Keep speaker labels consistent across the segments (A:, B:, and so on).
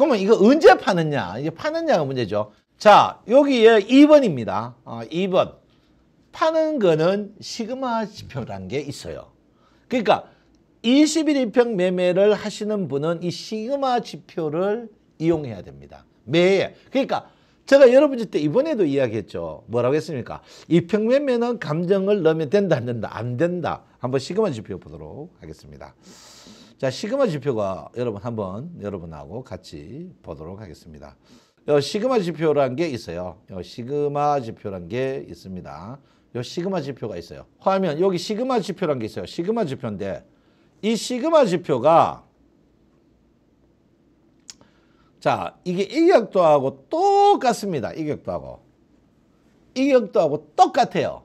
A: 그러면 이거 언제 파느냐? 이게 파느냐가 문제죠. 자, 여기에 2번입니다. 어, 2번. 파는 거는 시그마 지표란 게 있어요. 그러니까 21일 평 매매를 하시는 분은 이 시그마 지표를 이용해야 됩니다. 매에. 그러니까 제가 여러분들 때 이번에도 이야기했죠. 뭐라고 했습니까? 이 평매매는 감정을 넣으면 된다 안 된다 안 된다. 한번 시그마 지표 보도록 하겠습니다. 자, 시그마 지표가 여러분 한번 여러분하고 같이 보도록 하겠습니다. 요 시그마 지표란 게 있어요. 요 시그마 지표란 게 있습니다. 요 시그마 지표가 있어요. 화면 여기 시그마 지표란 게 있어요. 시그마 지표인데 이 시그마 지표가 자, 이게 이격도하고 똑같습니다. 이격도하고. 이격도하고 똑같아요.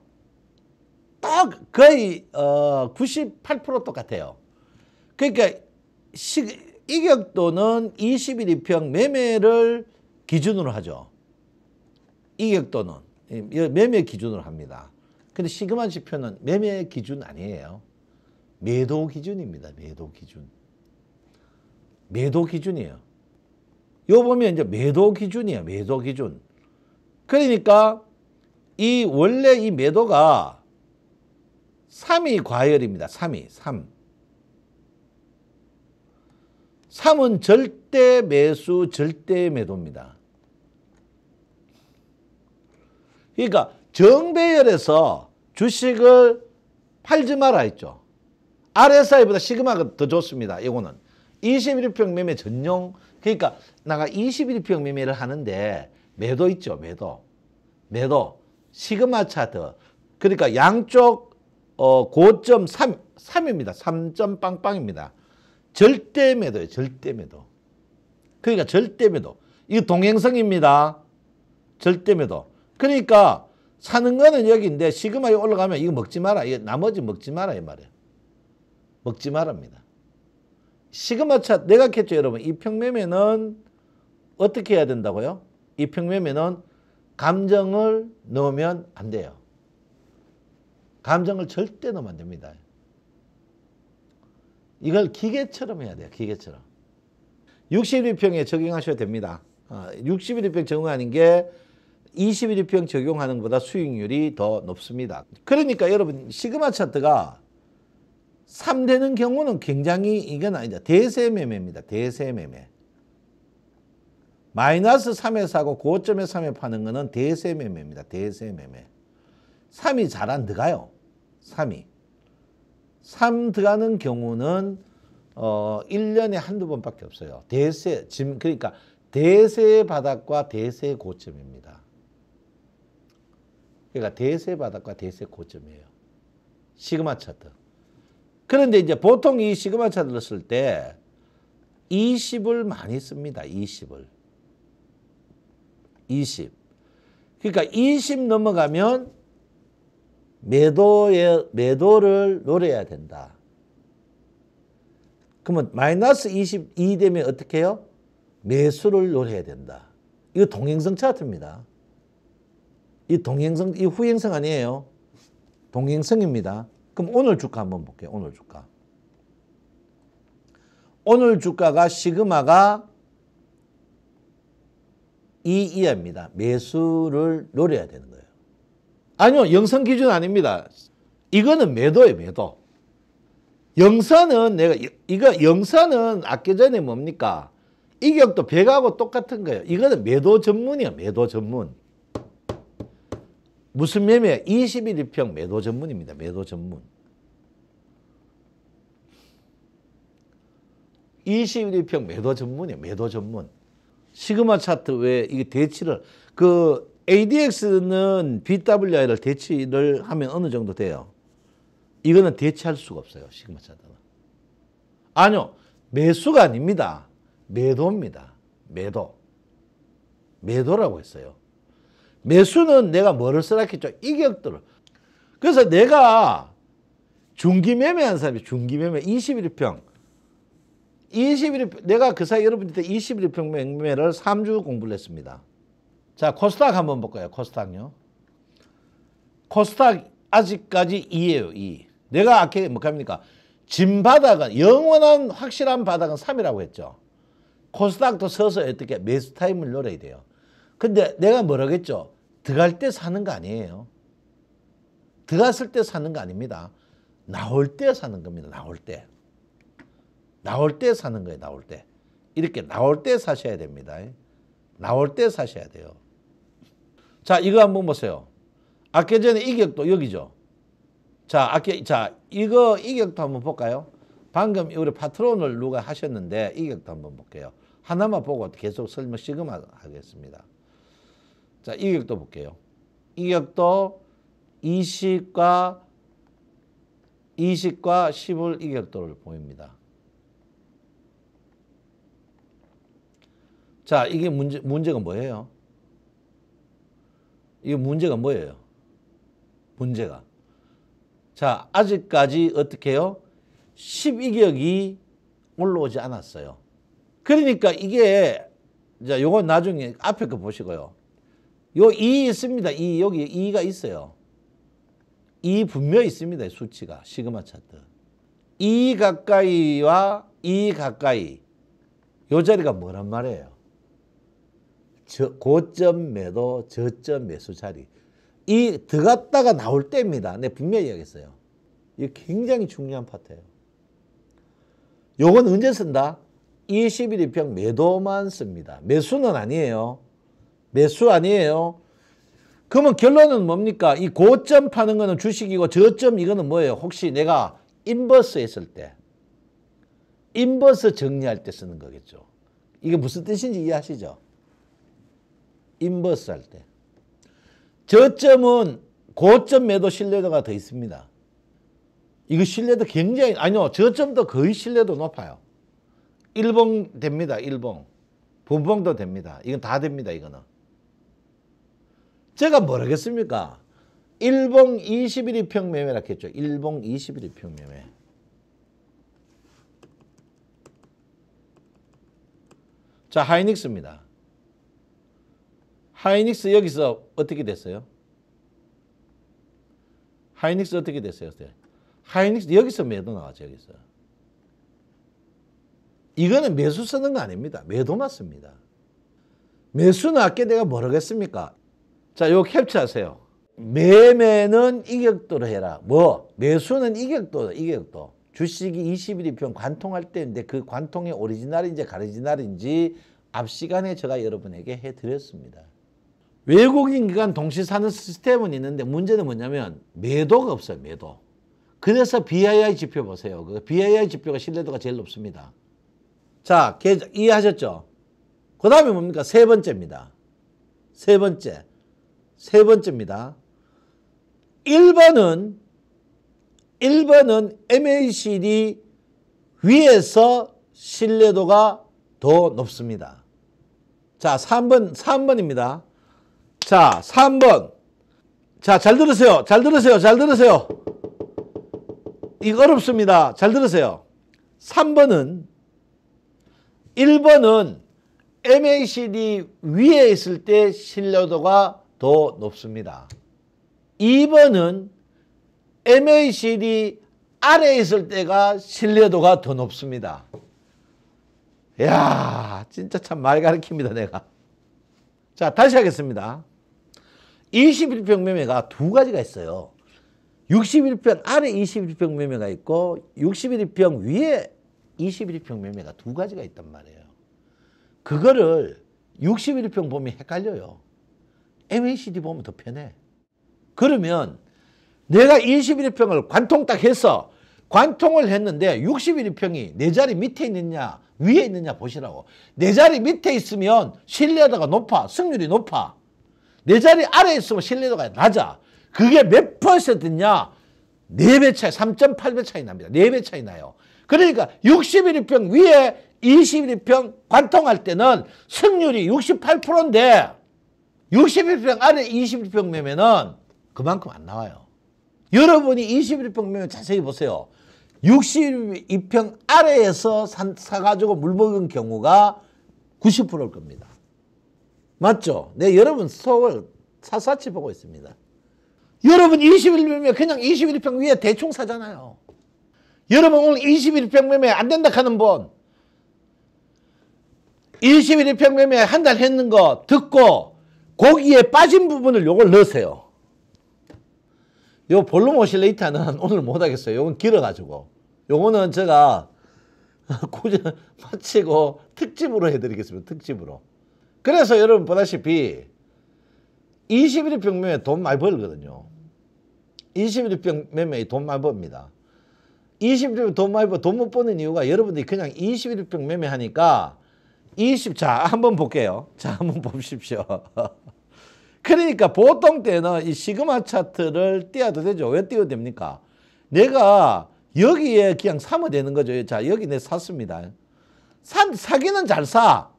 A: 딱 거의 어, 98% 똑같아요. 그러니까 시, 이격도는 21평 매매를 기준으로 하죠. 이격도는 매매 기준으로 합니다. 근데 시그마 지표는 매매 기준 아니에요. 매도 기준입니다. 매도 기준. 매도 기준이에요. 요 보면 이제 매도 기준이에요. 매도 기준. 그러니까 이 원래 이 매도가 3이 과열입니다. 3이 3. 3은 절대 매수, 절대 매도입니다. 그러니까 정배열에서 주식을 팔지 마라 했죠. RSI보다 시그마가 더 좋습니다. 이거는 21평 매매 전용 그러니까 내가 21평 매매를 하는데 매도 있죠. 매도. 매도. 시그마 차트. 그러니까 양쪽 어, 고점 3, 3입니다. 3점 빵입니다 절대 매도예요. 절대 매도. 그러니까 절대 매도. 이 동행성입니다. 절대 매도. 그러니까 사는 거는 여기인데 시그마에 올라가면 이거 먹지 마라. 이거 나머지 먹지 마라 이 말이에요. 먹지 말랍니다. 시그마 차 내가 했죠 여러분. 이 평매매는 어떻게 해야 된다고요? 이 평매매는 감정을 넣으면 안 돼요. 감정을 절대 넣으면 안 됩니다. 이걸 기계처럼 해야 돼요. 기계처럼. 6 1평에 적용하셔야 됩니다. 61위평 어, 적용하는 게 21위평 적용하는 것보다 수익률이 더 높습니다. 그러니까 여러분 시그마 차트가 3되는 경우는 굉장히 이건 아니다. 대세 매매입니다. 대세 매매. 마이너스 3에 사고 고점에 3에 파는 거는 대세 매매입니다. 대세 매매. 3이 잘 안 들어가요. 3이. 3 들어가는 경우는 어 1년에 한두 번밖에 없어요. 대세 지 그러니까 대세 바닥과 대세 고점입니다. 그러니까 대세 바닥과 대세 고점이에요. 시그마 차트. 그런데 이제 보통 이 시그마 차트를 쓸때 20을 많이 씁니다. 20을. 20. 그러니까 20 넘어가면 매도에, 매도를 노려야 된다. 그러면 마이너스 22 되면 어떻게 해요? 매수를 노려야 된다. 이거 동행성 차트입니다. 이 동행성, 이 후행성 아니에요. 동행성입니다. 그럼 오늘 주가 한번 볼게요. 오늘 주가. 오늘 주가가 시그마가 2 이하입니다. 매수를 노려야 되는 거예요. 아니요. 영선 기준 아닙니다. 이거는 매도예요. 매도. 영선은 내가 이거 영선은 아까 전에 뭡니까? 이격도 배가하고 똑같은 거예요. 이거는 매도 전문이에요 매도 전문. 무슨 매매야? 21일 평 매도 전문입니다. 매도 전문. 21일평 매도 전문이에요. 매도 전문. 시그마 차트 왜 이게 대치를 그 ADX는 BWI를 대치를 하면 어느 정도 돼요? 이거는 대체할 수가 없어요. 시그마 차트는. 아니요. 매수가 아닙니다. 매도입니다. 매도. 매도라고 했어요. 매수는 내가 뭐를 쓰라겠죠? 이격들을. 그래서 내가 중기매매한 사람이 중기매매 21평 21평 내가 그 사이 여러분들 21평 매매를 3주 공부를 했습니다. 자, 코스닥 한번 볼까요? 코스닥요. 코스닥 아직까지 2예요. 2. 내가 아까 뭐합니까? 진 바닥은 영원한 확실한 바닥은 3이라고 했죠. 코스닥도 서서 어떻게 매수 타임을 노려야 돼요. 근데 내가 뭐라겠죠? 들어갈 때 사는 거 아니에요. 들어갔을 때 사는 거 아닙니다. 나올 때 사는 겁니다. 나올 때. 나올 때 사는 거예요. 나올 때. 이렇게 나올 때 사셔야 됩니다. 나올 때 사셔야 돼요. 자, 이거 한번 보세요. 아까 전에 이격도 여기죠. 자, 아까, 자, 이거 이격도 한번 볼까요? 방금 우리 파트론을 누가 하셨는데 이격도 한번 볼게요. 하나만 보고 계속 설명 시그마 하겠습니다. 자, 이격도 볼게요. 이격도 20과 20과 10을 이격도를 보입니다. 자, 이게 문제, 문제가 뭐예요? 이 문제가 뭐예요? 문제가. 자, 아직까지 어떻게 해요? 12격이 올라오지 않았어요. 그러니까 이게, 자, 요건 나중에 앞에 거 보시고요. 요 2 있습니다. 2, 여기 2가 있어요. 2 분명히 있습니다. 수치가. 시그마 차트. 2 가까이와 2 가까이. 요 자리가 뭐란 말이에요? 저, 고점 매도, 저점 매수 자리. 이 들어갔다가 나올 때입니다. 내 네, 분명히 이야기했어요. 이 굉장히 중요한 파트예요. 요건 언제 쓴다? 21일평 매도만 씁니다. 매수는 아니에요. 매수 아니에요. 그러면 결론은 뭡니까? 이 고점 파는 거는 주식이고 저점 이거는 뭐예요? 혹시 내가 인버스 했을 때 인버스 정리할 때 쓰는 거겠죠. 이게 무슨 뜻인지 이해하시죠? 인버스 할 때. 저점은 고점 매도 신뢰도가 더 있습니다. 이거 신뢰도 굉장히 아니요 저점도 거의 신뢰도 높아요. 일봉 됩니다. 일봉. 분봉도 됩니다. 이건 다 됩니다. 이거는. 제가 모르겠습니까? 일봉 21평 매매라 했죠. 일봉 21평 매매. 자 하이닉스입니다. 하이닉스 여기서 어떻게 됐어요? 하이닉스 어떻게 됐어요? 하이닉스 여기서 매도 나왔죠. 여기서. 이거는 매수 쓰는 거 아닙니다. 매도 맞습니다. 매수 낮게 내가 모르겠습니까? 자, 요 캡처하세요. 매매는 이격도로 해라. 뭐? 매수는 이격도다. 이격도. 주식이 21일 편 관통할 때인데 그 관통의 오리지널인지 가리지널인지 앞 시간에 제가 여러분에게 해드렸습니다. 외국인 기관 동시 사는 시스템은 있는데 문제는 뭐냐면 매도가 없어요. 매도. 그래서 BII 지표 보세요. 그 BII 지표가 신뢰도가 제일 높습니다. 자, 이해하셨죠? 그 다음에 뭡니까? 세 번째입니다. 세 번째. 세 번째입니다. 1번은 1번은 MACD 위에서 신뢰도가 더 높습니다. 자, 3번 3번입니다. 자, 3번. 자, 잘 들으세요. 잘 들으세요. 잘 들으세요. 이거 어렵습니다. 잘 들으세요. 3번은 1번은 MACD 위에 있을 때 신뢰도가 더 높습니다. 2번은 MACD 아래에 있을 때가 신뢰도가 더 높습니다. 야 진짜 참 말 가르칩니다 내가. 자 다시 하겠습니다. 21평 매매가 두 가지가 있어요. 61평 아래 21평 매매가 있고 61평 위에 21평 매매가 두 가지가 있단 말이에요. 그거를 61평 보면 헷갈려요. MACD 보면 더 편해. 그러면 내가 21평을 관통 딱 해서 관통을 했는데 61평이 내 자리 밑에 있느냐 위에 있느냐 보시라고. 내 자리 밑에 있으면 신뢰도가 높아. 승률이 높아. 내 자리 아래에 있으면 신뢰도가 낮아. 그게 몇 퍼센트냐? 4배 차이, 3.8배 차이 납니다. 4배 차이 나요. 그러니까 61평 위에 21평 관통할 때는 승률이 68%인데 61평 아래 21평 매매는 그만큼 안 나와요. 여러분이 21평 매매 자세히 보세요. 62평 아래에서 사가지고 물먹은 경우가 90%일 겁니다. 맞죠? 네, 여러분 수업을 사사치 보고 있습니다. 여러분 21평면 그냥 21평 위에 대충 사잖아요. 여러분 오늘 21평 매매 안 된다 하는 분 21평 매매 한 달 했는 거 듣고 거기에 빠진 부분을 요걸 넣으세요. 요 볼륨 오실레이터는 오늘 못하겠어요. 요건 길어가지고. 요거는 제가 고전 마치고 특집으로 해드리겠습니다. 특집으로. 그래서 여러분 보다시피 21병 매매 돈 많이 벌거든요. 21병 매매돈 많이 법니다. 21병 돈 많이 벌, 돈 못 버는 이유가 여러분들이 그냥 21병 매매하니까 20, 자, 한번 볼게요. 자, 한번 봅십시오. 그러니까 보통 때는 이 시그마 차트를 띄어도 되죠. 왜 띄어도 됩니까? 내가 여기에 그냥 사면 되는 거죠. 자, 여기 내 샀습니다. 산, 사기는 잘 사.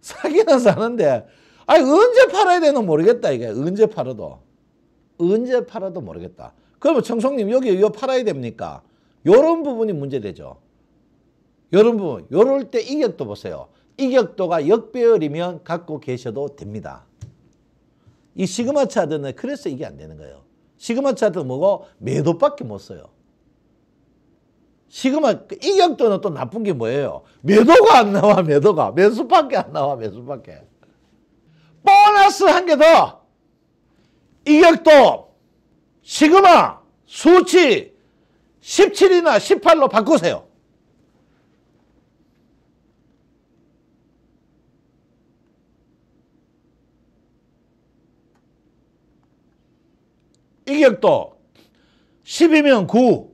A: 사기는 사는데 아니 언제 팔아야 되는 모르겠다 이게 언제 팔아도 언제 팔아도 모르겠다. 그러면 청송님 여기 이거 팔아야 됩니까? 요런 부분이 문제되죠. 요런 부분 요럴 때 이격도 보세요. 이격도가 역배열이면 갖고 계셔도 됩니다. 이 시그마 차트는 그래서 이게 안 되는 거예요. 시그마 차트 뭐고 매도밖에 못 써요. 시그마 그 이격도는 또 나쁜 게 뭐예요? 매도가 안 나와 매도가 매수밖에 안 나와 매수밖에 보너스 한 개 더 이격도 시그마 수치 17이나 18로 바꾸세요 이격도 10이면 9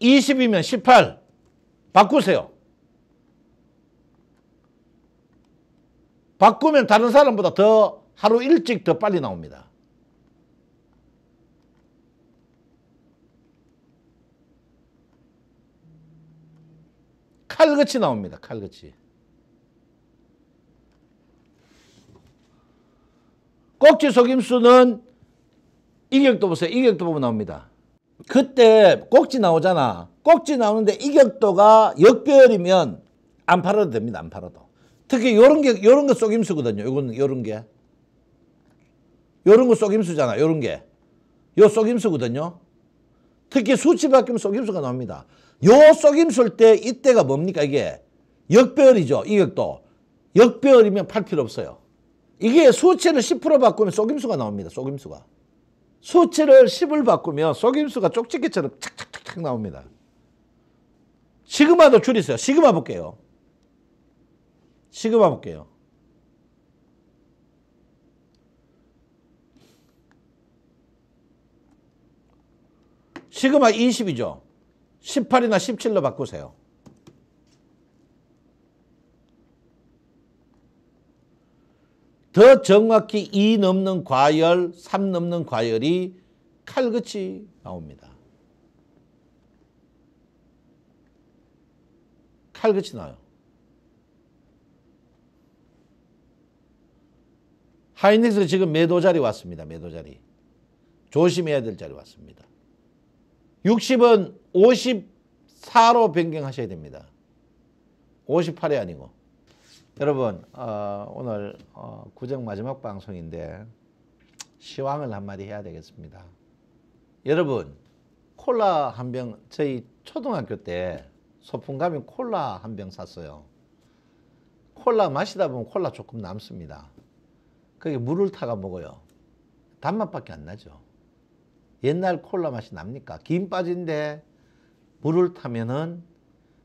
A: 20이면 18 바꾸세요. 바꾸면 다른 사람보다 더 하루 일찍 더 빨리 나옵니다. 칼같이 나옵니다. 칼같이. 꼭지 속임수는 이격도 보세요. 이격도 보면 나옵니다. 그때 꼭지 나오잖아. 꼭지 나오는데 이 격도가 역배열이면 안 팔아도 됩니다. 안 팔아도. 특히 요런 게, 요런 게 속임수거든요. 요건, 요런 게. 요런 거 속임수잖아. 요런 게. 요 속임수거든요. 특히 수치 바뀌면 속임수가 나옵니다. 요 속임수일 때 이때가 뭡니까 이게? 역배열이죠. 이 격도. 역배열이면 팔 필요 없어요. 이게 수치를 10% 바꾸면 속임수가 나옵니다. 속임수가. 수치를 10을 바꾸면 속임수가 쪽집게처럼 착착착착 나옵니다. 시그마도 줄이세요. 시그마 볼게요. 시그마 볼게요. 시그마 20이죠. 18이나 17로 바꾸세요. 더 정확히 2 넘는 과열, 3 넘는 과열이 칼같이 나옵니다. 칼같이 나요. 하이닉스가 지금 매도 자리 왔습니다. 매도 자리. 조심해야 될 자리 왔습니다. 60은 54로 변경하셔야 됩니다. 58이 아니고. 여러분 어, 오늘 어, 구정 마지막 방송인데 시황을 한마디 해야 되겠습니다. 여러분 콜라 한 병 저희 초등학교 때 소풍 가면 콜라 한 병 샀어요. 콜라 마시다 보면 콜라 조금 남습니다. 그게 물을 타가 먹어요. 단맛밖에 안 나죠. 옛날 콜라 맛이 납니까? 김 빠진데 물을 타면은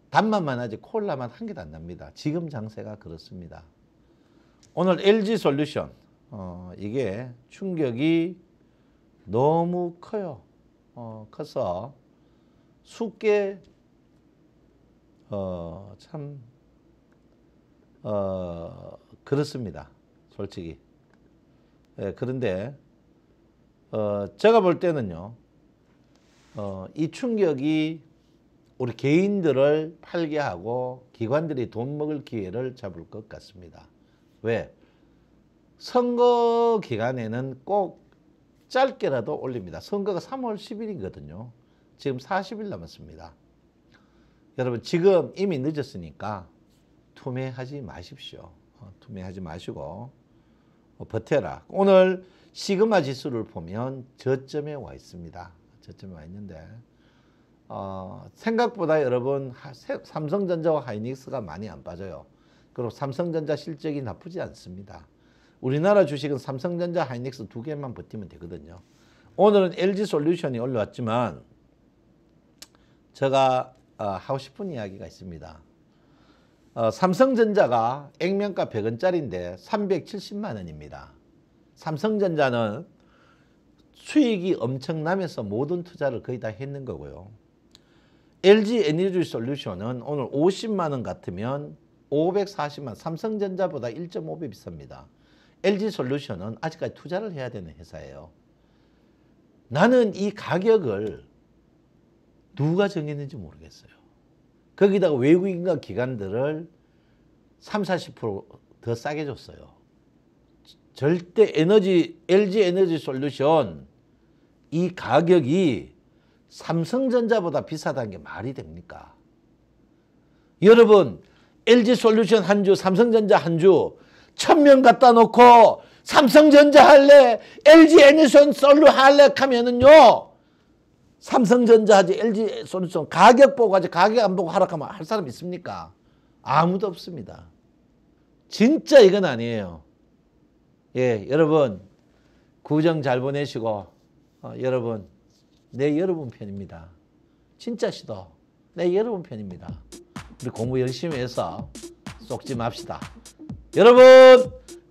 A: 단맛만 하지 콜라만 한 개도 안 납니다. 지금 장세가 그렇습니다. 오늘 LG 솔루션 어, 이게 충격이 너무 커요. 어, 커서 숙게 어, 참 어, 그렇습니다. 솔직히. 예, 그런데 어, 제가 볼 때는요. 어, 이 충격이 우리 개인들을 팔게 하고 기관들이 돈 먹을 기회를 잡을 것 같습니다. 왜? 선거 기간에는 꼭 짧게라도 올립니다. 선거가 3월 10일이거든요. 지금 40일 남았습니다. 여러분 지금 이미 늦었으니까 투매하지 마십시오. 어, 투매하지 마시고 어, 버텨라. 오늘 시그마 지수를 보면 저점에 와 있습니다. 저점에 와 있는데 어, 생각보다 여러분 삼성전자와 하이닉스가 많이 안 빠져요. 그리고 삼성전자 실적이 나쁘지 않습니다. 우리나라 주식은 삼성전자, 하이닉스 두 개만 버티면 되거든요. 오늘은 LG 솔루션이 올라왔지만 제가 어, 하고 싶은 이야기가 있습니다. 어, 삼성전자가 액면가 100원짜리인데 370만 원입니다. 삼성전자는 수익이 엄청나면서 모든 투자를 거의 다 했는 거고요. LG 에너지 솔루션은 오늘 50만 원 같으면 540만 삼성전자보다 1.5배 비쌉니다. LG 솔루션은 아직까지 투자를 해야 되는 회사예요. 나는 이 가격을 누가 정했는지 모르겠어요. 거기다가 외국인과 기관들을 3, 40%더 싸게 줬어요. 절대 에너지 LG 에너지 솔루션 이 가격이 삼성전자보다 비싸다는 게 말이 됩니까? 여러분 LG솔루션 한 주, 삼성전자 한 주, 천명 갖다 놓고 삼성전자 할래, LG 애니손 솔루 할래 하면은요. 삼성전자 하지 LG 솔루션 가격 보고 하지 가격 안 보고 하락하면 할 사람 있습니까? 아무도 없습니다. 진짜 이건 아니에요. 예, 여러분 구정 잘 보내시고 어, 여러분 내 여러분 편입니다. 진짜 시도 내 여러분 편입니다. 우리 공부 열심히 해서 쏙지 맙시다. 여러분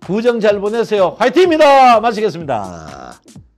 A: 구정 잘 보내세요. 화이팅입니다. 마치겠습니다.